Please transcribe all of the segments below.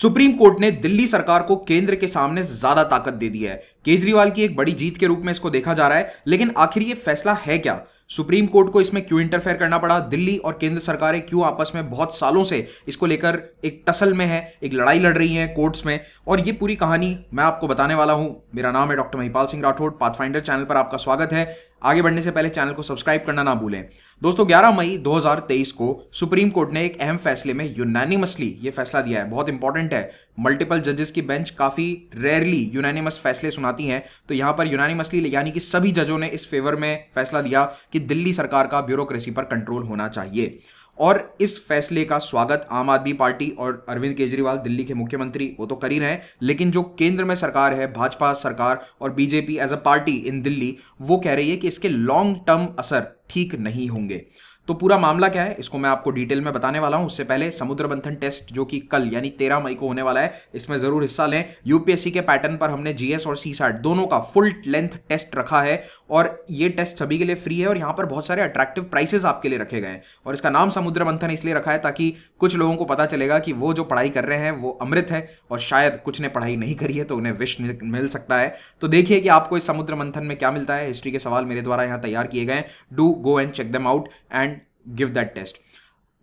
supreme court ने दिल्ली सरकार को केंद्र के सामने ज्यादा ताकत दे दी है केजरीवाल की एक बड़ी जीत के रूप में इसको देखा जा रहा है लेकिन आखिर ये फैसला है क्या सुप्रीम कोर्ट को इसमें क्यों इंटरफेयर करना पड़ा दिल्ली और केंद्र सरकारें क्यों आपस में बहुत सालों से इसको लेकर एक टसल में है एक लड़ाई लड़ रही है कोर्ट्स में और ये पूरी कहानी मैं आपको बताने वाला हूं मेरा नाम है doctor Mahipal Singh Rathore Pathfinder channel पर आपका स्वागत है आगे बढ़ने से पहले चैनल को सब्सक्राइब करना ना भूलें दोस्तों 11 मई 2023 को सुप्रीम कोर्ट ने एक अहम फैसले में यूनानिमसली ये फैसला दिया है बहुत इंपॉर्टेंट है मल्टीपल जजेस की बेंच काफ़ी रेयरली यूनानिमस फैसले सुनाती हैं तो यहां पर यूनानिमसली यानी कि सभी जजों ने इस फेवर में फैसला दिया कि दिल्ली सरकार का ब्यूरोक्रेसी पर कंट्रोल होना चाहिए और इस फैसले का स्वागत आम आदमी पार्टी और अरविंद केजरीवाल दिल्ली के मुख्यमंत्री वो तो कर ही रहे हैं लेकिन जो केंद्र में सरकार है भाजपा सरकार और BJP as a party in Delhi वो कह रही है कि इसके लॉन्ग टर्म असर ठीक नहीं होंगे तो पूरा मामला क्या है इसको मैं आपको डिटेल में बताने वाला हूं उससे पहले समुद्र मंथन टेस्ट जो कि कल यानी तेरह मई को होने वाला है इसमें जरूर हिस्सा लें यूपीएससी के पैटर्न पर हमने जीएस और सी दोनों का फुल लेंथ टेस्ट रखा है और ये टेस्ट सभी के लिए फ्री है और यहाँ पर बहुत सारे अट्रैक्टिव प्राइसेस आपके लिए रखे गए हैं और इसका नाम समुद्र मंथन इसलिए रखा है ताकि कुछ लोगों को पता चलेगा कि वो जो पढ़ाई कर रहे हैं वो अमृत है और शायद कुछ ने पढ़ाई नहीं करी है तो उन्हें विश मिल सकता है तो देखिए कि आपको इस समुद्र मंथन में क्या मिलता है हिस्ट्री के सवाल मेरे द्वारा यहाँ तैयार किए गए do go and check them out and give that test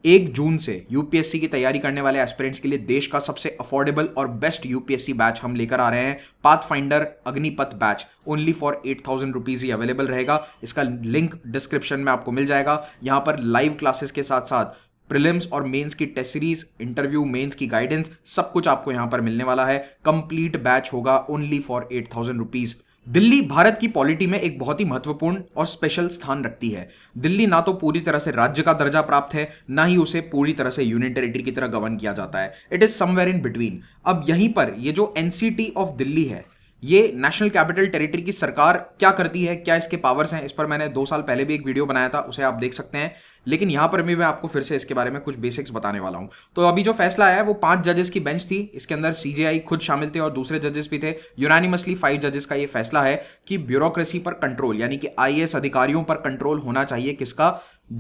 एक जून से यूपीएससी की तैयारी करने वाले एस्पिरेंट्स के लिए देश का सबसे अफोर्डेबल और बेस्ट यूपीएससी बैच हम लेकर आ रहे हैं Pathfinder Agnipath batch only for eight thousand rupees ही अवेलेबल रहेगा इसका लिंक डिस्क्रिप्शन में आपको मिल जाएगा यहां पर लाइव क्लासेस के साथ साथ प्रिलिम्स और मेंस की टेस्ट सीरीज इंटरव्यू मेंस की गाइडेंस सब कुछ आपको यहां पर मिलने वाला है कंप्लीट बैच होगा only for eight thousand rupees Delhi Bharat की पॉलिटी में एक बहुत ही महत्वपूर्ण और स्पेशल स्थान रखती है दिल्ली ना तो पूरी तरह से राज्य का दर्जा प्राप्त है ना ही उसे पूरी तरह से यूनियन टेरिटरी की तरह गवर्न किया जाता है it is somewhere in between अब यहीं पर ये जो एनसीटी ऑफ दिल्ली है ये नेशनल कैपिटल टेरिटरी की सरकार क्या करती है क्या इसके पावर्स हैं इस पर मैंने दो साल पहले भी एक वीडियो बनाया था उसे आप देख सकते हैं लेकिन यहां पर भी मैं आपको फिर से इसके बारे में कुछ बेसिक्स बताने वाला हूं तो अभी जो फैसला आया है वो पांच जजेस की बेंच थी इसके अंदर सीजेआई खुद शामिल थे और दूसरे जजेस भी थे यूनानिमसली फाइव जजेस का ये फैसला है कि ब्यूरोक्रेसी पर कंट्रोल यानी कि आई अधिकारियों पर कंट्रोल होना चाहिए किसका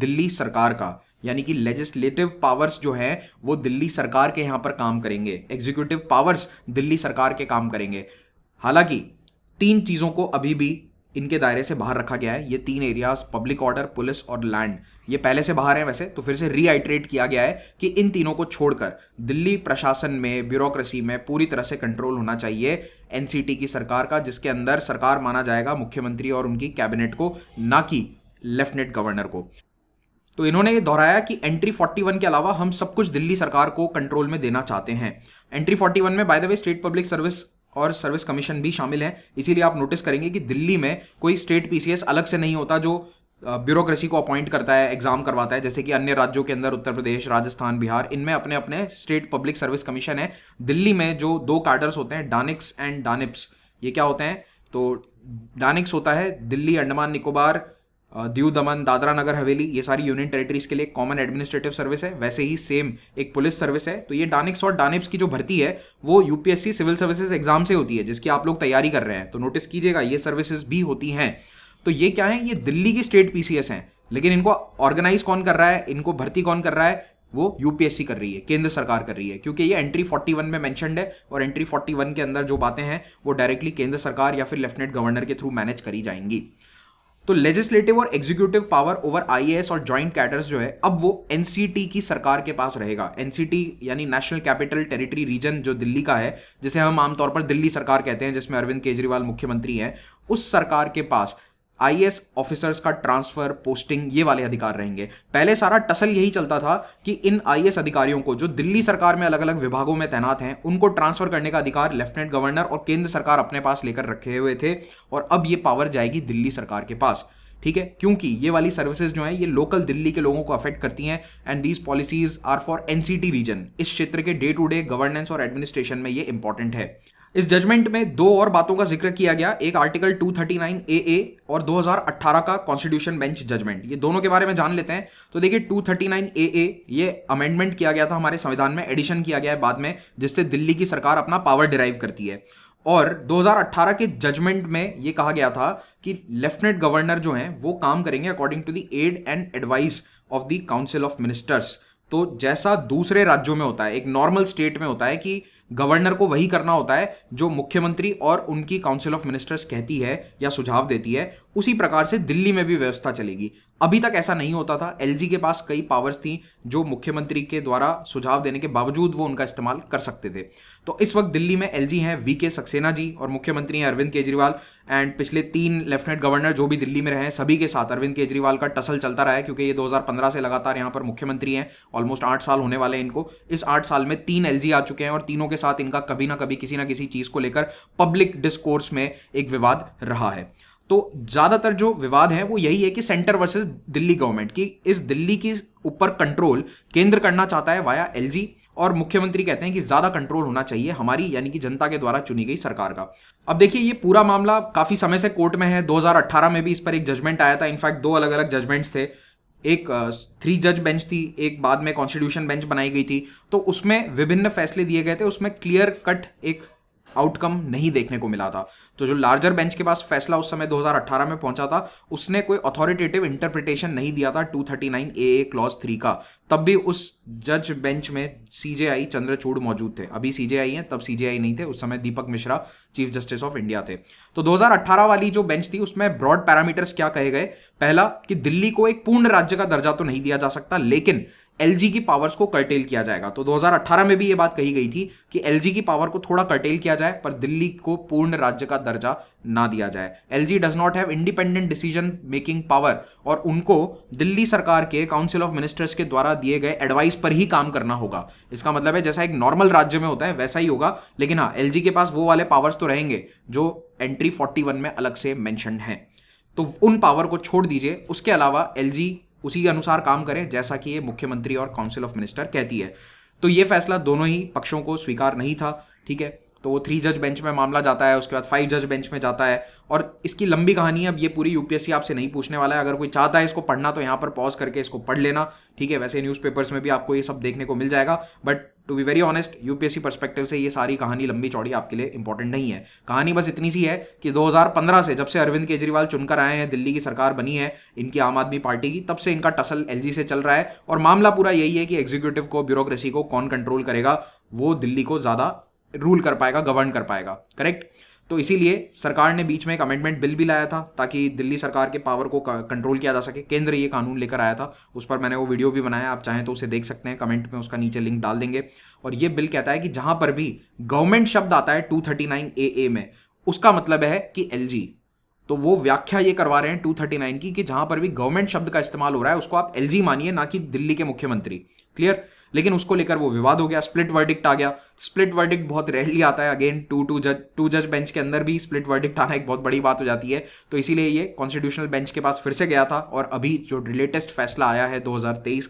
दिल्ली सरकार का यानी कि लेजिस्लेटिव पावर्स जो हैं वो दिल्ली सरकार के यहाँ पर काम करेंगे एग्जीक्यूटिव पावर्स दिल्ली सरकार के काम करेंगे हालांकि तीन चीज़ों को अभी भी इनके दायरे से बाहर रखा गया है ये तीन एरियाज पब्लिक ऑर्डर पुलिस और लैंड ये पहले से बाहर हैं वैसे तो फिर से रीआइट्रेट किया गया है कि इन तीनों को छोड़कर दिल्ली प्रशासन में ब्यूरोक्रेसी में पूरी तरह से कंट्रोल होना चाहिए एनसीटी की सरकार का जिसके अंदर सरकार माना जाएगा मुख्यमंत्री और उनकी कैबिनेट को ना कि लेफ्टिनेंट गवर्नर को तो इन्होंने ये दोहराया कि एंट्री 41 के अलावा हम सब कुछ दिल्ली सरकार को कंट्रोल में देना चाहते हैं एंट्री 41 में by the way state public service और सर्विस कमीशन भी शामिल हैं इसीलिए आप नोटिस करेंगे कि दिल्ली में कोई स्टेट पी अलग से नहीं होता जो ब्यूरोक्रेसी को अपॉइंट करता है एग्जाम करवाता है जैसे कि अन्य राज्यों के अंदर उत्तर प्रदेश राजस्थान बिहार इनमें अपने अपने स्टेट पब्लिक सर्विस कमीशन है दिल्ली में जो दो कार्डर्स होते हैं डानिक्स एंड डानिप्स ये क्या होते हैं तो डानिक्स होता है दिल्ली अंडमान निकोबार दीव दमन दादरा नगर हवेली ये सारी यूनियन टेरिटरीज के लिए कॉमन एडमिनिस्ट्रेटिव सर्विस है वैसे ही सेम एक पुलिस सर्विस है तो ये डानिक्स और डानिप्स की जो भर्ती है वो यूपीएससी सिविल सर्विसेज एग्जाम से होती है जिसकी आप लोग तैयारी कर रहे हैं तो नोटिस कीजिएगा ये सर्विसेज भी होती हैं तो ये क्या है ये दिल्ली की स्टेट पीसीएस हैं लेकिन इनको ऑर्गेनाइज कौन कर रहा है इनको भर्ती कौन कर रहा है वो यूपीएससी कर रही है केंद्र सरकार कर रही है क्योंकि ये एंट्री 41 में मेंशनड है और एंट्री 41 के अंदर जो बातें हैं वो डायरेक्टली केंद्र सरकार या फिर लेफ्टिनेंट गवर्नर के थ्रू मैनेज करी जाएंगी तो लेजिस्लेटिव और एग्जीक्यूटिव पावर ओवर आईएएस और ज्वाइंट कैडर्स जो है अब वो एनसीटी की सरकार के पास रहेगा एनसीटी यानी नेशनल कैपिटल टेरिटरी रीजन जो दिल्ली का है जिसे हम आमतौर पर दिल्ली सरकार कहते हैं जिसमें अरविंद केजरीवाल मुख्यमंत्री हैं उस सरकार के पास आई ऑफिसर्स का ट्रांसफर पोस्टिंग ये वाले अधिकार रहेंगे पहले सारा टसल यही चलता था कि इन आई अधिकारियों को जो दिल्ली सरकार में अलग अलग विभागों में तैनात हैं उनको ट्रांसफर करने का अधिकार लेफ्टिनेंट गवर्नर और केंद्र सरकार अपने पास लेकर रखे हुए थे और अब ये पावर जाएगी दिल्ली सरकार के पास ठीक है क्योंकि ये वाली सर्विसेज जो हैं ये लोकल दिल्ली के लोगों को अफेक्ट करती हैं and these policies are for NCT region इस क्षेत्र के डे टू डे गवर्नेंस और एडमिनिस्ट्रेशन में ये इंपॉर्टेंट है इस जजमेंट में दो और बातों का जिक्र किया गया एक आर्टिकल 239 ए ए और 2018 का कॉन्स्टिट्यूशन बेंच जजमेंट ये दोनों के बारे में जान लेते हैं तो देखिए 239 ए ये अमेंडमेंट किया गया था हमारे संविधान में एडिशन किया गया है बाद में जिससे दिल्ली की सरकार अपना पावर डिराइव करती है और 2018 के जजमेंट में ये कहा गया था कि लेफ्टिनेंट गवर्नर जो हैं वो काम करेंगे according to the aid and advice of the council of ministers तो जैसा दूसरे राज्यों में होता है एक नॉर्मल स्टेट में होता है कि गवर्नर को वही करना होता है जो मुख्यमंत्री और उनकी काउंसिल ऑफ मिनिस्टर्स कहती है या सुझाव देती है उसी प्रकार से दिल्ली में भी व्यवस्था चलेगी अभी तक ऐसा नहीं होता था एल के पास कई पावर्स थी जो मुख्यमंत्री के द्वारा सुझाव देने के बावजूद वो उनका इस्तेमाल कर सकते थे तो इस वक्त दिल्ली में एल हैं वी के सक्सेना जी और मुख्यमंत्री हैं अरविंद केजरीवाल एंड पिछले तीन लेफ्टिनेंट गवर्नर जो भी दिल्ली में रहे सभी के साथ अरविंद केजरीवाल का टसल चलता रहा है क्योंकि ये 2015 से लगातार यहाँ पर मुख्यमंत्री हैं ऑलमोस्ट आठ साल होने वाले हैं इनको इस आठ साल में तीन एल आ चुके हैं और तीनों के साथ इनका कभी ना कभी किसी ना किसी चीज़ को लेकर पब्लिक डिस्कोर्स में एक विवाद रहा है तो ज़्यादातर जो विवाद है वो यही है कि सेंटर वर्सेस दिल्ली गवर्नमेंट की इस दिल्ली के ऊपर कंट्रोल केंद्र करना चाहता है वाया एल और मुख्यमंत्री कहते हैं कि ज़्यादा कंट्रोल होना चाहिए हमारी यानी कि जनता के द्वारा चुनी गई सरकार का अब देखिए ये पूरा मामला काफ़ी समय से कोर्ट में है 2018 में भी इस पर एक जजमेंट आया था इनफैक्ट दो अलग अलग जजमेंट्स थे एक थ्री जज बेंच थी एक बाद में कॉन्स्टिट्यूशन बेंच बनाई गई थी तो उसमें विभिन्न फैसले दिए गए थे उसमें क्लियर कट एक आउटकम नहीं देखने को मिला था तो जो लार्जर बेंच के पास फैसला उस समय 2018 में पहुंचा था उसने कोई अथॉरिटेटिव इंटरप्रिटेशन नहीं दिया था 239 thirty nine A A clause three का तब भी उस जज बेंच में सीजेआई चंद्रचूड़ मौजूद थे अभी सीजेआई हैं तब सीजेआई नहीं थे उस समय Deepak Mishra chief justice of India थे तो 2018 वाली जो बेंच थी उसमें ब्रॉड पैरामीटर्स क्या कहे गए पहला कि दिल्ली को एक पूर्ण राज्य का दर्जा तो नहीं दिया जा सकता लेकिन एल की पावर्स को कर्टेल किया जाएगा तो 2018 में भी ये बात कही गई थी कि एल की पावर को थोड़ा कर्टेल किया जाए पर दिल्ली को पूर्ण राज्य का दर्जा ना दिया जाए L G does not have independent decision making power और उनको दिल्ली सरकार के काउंसिल ऑफ मिनिस्टर्स के द्वारा दिए गए एडवाइस पर ही काम करना होगा इसका मतलब है जैसा एक नॉर्मल राज्य में होता है वैसा ही होगा लेकिन हाँ एल के पास वो वाले पावर्स तो रहेंगे जो एंट्री फोर्टी में अलग से मैंशन है तो उन पावर को छोड़ दीजिए उसके अलावा एल उसी के अनुसार काम करें जैसा कि ये मुख्यमंत्री और काउंसिल ऑफ मिनिस्टर कहती है तो ये फैसला दोनों ही पक्षों को स्वीकार नहीं था ठीक है तो वो थ्री जज बेंच में मामला जाता है उसके बाद फाइव जज बेंच में जाता है और इसकी लंबी कहानी अब ये पूरी यूपीएससी आपसे नहीं पूछने वाला है अगर कोई चाहता है इसको पढ़ना तो यहाँ पर पॉज करके इसको पढ़ लेना ठीक है वैसे न्यूज़पेपर्स में भी आपको ये सब देखने को मिल जाएगा but to be very honest UPSC perspective से ये सारी कहानी लंबी चौड़ी आपके लिए इंपॉर्टेंट नहीं है कहानी बस इतनी सी है कि 2015 से जब से अरविंद केजरीवाल चुनकर आए हैं दिल्ली की सरकार बनी है इनकी आम आदमी पार्टी की तब से इनका टसल एल से चल रहा है और मामला पूरा यही है कि एग्जीक्यूटिव को ब्यूरोक्रेसी को कौन कंट्रोल करेगा वो दिल्ली को ज़्यादा रूल कर पाएगा गवर्न कर पाएगा करेक्ट तो इसीलिए सरकार ने बीच में एक अमेंडमेंट बिल भी लाया था ताकि दिल्ली सरकार के पावर को कंट्रोल किया जा सके केंद्र ये कानून लेकर आया था उस पर मैंने वो वीडियो भी बनाया आप चाहें तो उसे देख सकते हैं कमेंट में उसका नीचे लिंक डाल देंगे और ये बिल कहता है कि जहां पर भी गवर्नमेंट शब्द आता है two thirty nine A A में उसका मतलब है कि एल जी तो वो व्याख्या ये करवा रहे हैं 239 की कि जहां पर भी गवर्नमेंट शब्द का इस्तेमाल हो रहा है उसको आप जी मानिए ना कि दिल्ली के मुख्यमंत्री क्लियर लेकिन उसको लेकर वो विवाद हो गया स्प्लिट वर्डिक्ट आ गया स्प्लिट वर्डिक्ट बहुत रेयरली आता है अगेन टू टू जज टू जज बेंच के अंदर भी स्प्लिट वर्डिक्ट आना एक बहुत बड़ी बात हो जाती है तो इसीलिए ये कॉन्स्टिट्यूशनल बेंच के पास फिर से गया था और अभी जो लेटेस्ट फैसला आया है दो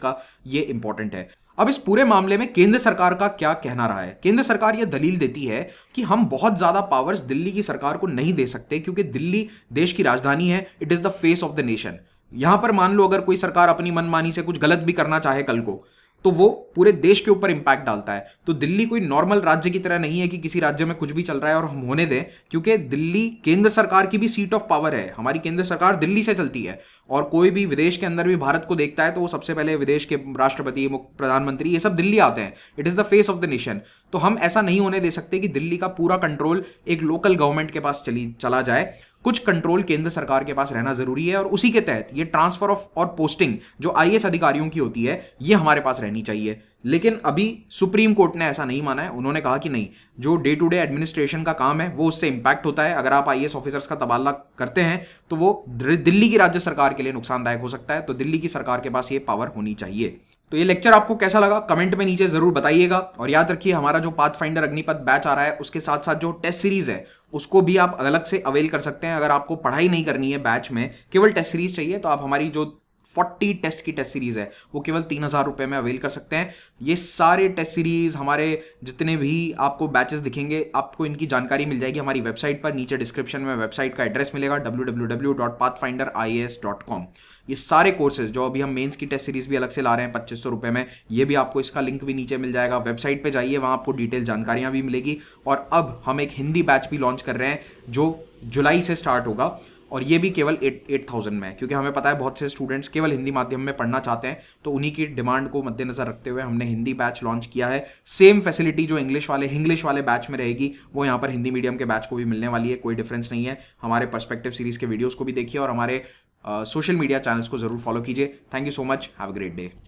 का ये इंपॉर्टेंट है अब इस पूरे मामले में केंद्र सरकार का क्या कहना रहा है केंद्र सरकार यह दलील देती है कि हम बहुत ज्यादा पावर्स दिल्ली की सरकार को नहीं दे सकते क्योंकि दिल्ली देश की राजधानी है it is the face of the nation यहां पर मान लो अगर कोई सरकार अपनी मनमानी से कुछ गलत भी करना चाहे कल को तो वो पूरे देश के ऊपर इंपैक्ट डालता है तो दिल्ली कोई नॉर्मल राज्य की तरह नहीं है कि किसी राज्य में कुछ भी चल रहा है और हम होने दें क्योंकि दिल्ली केंद्र सरकार की भी सीट ऑफ पावर है हमारी केंद्र सरकार दिल्ली से चलती है और कोई भी विदेश के अंदर भी भारत को देखता है तो वो सबसे पहले विदेश के राष्ट्रपति प्रधानमंत्री ये सब दिल्ली आते हैं it is the face of the nation तो हम ऐसा नहीं होने दे सकते कि दिल्ली का पूरा कंट्रोल एक लोकल गवर्नमेंट के पास चली चला जाए कुछ कंट्रोल केंद्र सरकार के पास रहना जरूरी है और उसी के तहत ये ट्रांसफर ऑफ और पोस्टिंग जो आई अधिकारियों की होती है ये हमारे पास रहनी चाहिए लेकिन अभी सुप्रीम कोर्ट ने ऐसा नहीं माना है उन्होंने कहा कि नहीं जो डे टू डे एडमिनिस्ट्रेशन का काम है वो उससे इम्पैक्ट होता है अगर आप आई ऑफिसर्स का तबादला करते हैं तो वो दिल्ली की राज्य सरकार के लिए नुकसानदायक हो सकता है तो दिल्ली की सरकार के पास ये पावर होनी चाहिए तो ये लेक्चर आपको कैसा लगा कमेंट में नीचे जरूर बताइएगा और याद रखिए हमारा जो पाथ फाइंडर अग्निपथ बैच आ रहा है उसके साथ साथ जो टेस्ट सीरीज है उसको भी आप अलग से अवेल कर सकते हैं अगर आपको पढ़ाई नहीं करनी है बैच में केवल टेस्ट सीरीज चाहिए तो आप हमारी जो फोर्टी टेस्ट की टेस्ट सीरीज है वो केवल तीन हज़ार रुपए में अवेल कर सकते हैं ये सारे टेस्ट सीरीज हमारे जितने भी आपको बैचेस दिखेंगे आपको इनकी जानकारी मिल जाएगी हमारी वेबसाइट पर नीचे डिस्क्रिप्शन में वेबसाइट का एड्रेस मिलेगा www.pathfinderis.com ये सारे कोर्सेज जो अभी हम मेंस की टेस्ट सीरीज भी अलग से ला रहे हैं पच्चीस सौ रुपए में ये भी आपको इसका लिंक भी नीचे मिल जाएगा वेबसाइट पे जाइए वहां आपको डिटेल जानकारियां भी मिलेगी और अब हम एक हिंदी बैच भी लॉन्च कर रहे हैं जो जुलाई से स्टार्ट होगा और ये भी केवल एट एट थाउजेंड में है क्योंकि हमें पता है बहुत से स्टूडेंट्स केवल हिंदी माध्यम में पढ़ना चाहते हैं तो उन्हीं की डिमांड को मद्देनजर रखते हुए हमने हिंदी बैच लॉन्च किया है सेम फैसिलिटी जो इंग्लिश वाले इंग्लिश वाले बैच में रहेगी वो यहाँ पर हिंदी मीडियम के बैच को भी मिलने वाली है कोई डिफरेंस नहीं है हमारे परस्पेक्टिव सीरीज के वीडियोज़ को भी देखिए और हमारे सोशल मीडिया चैनल्स को जरूर फॉलो कीजिए thank you so much have a great day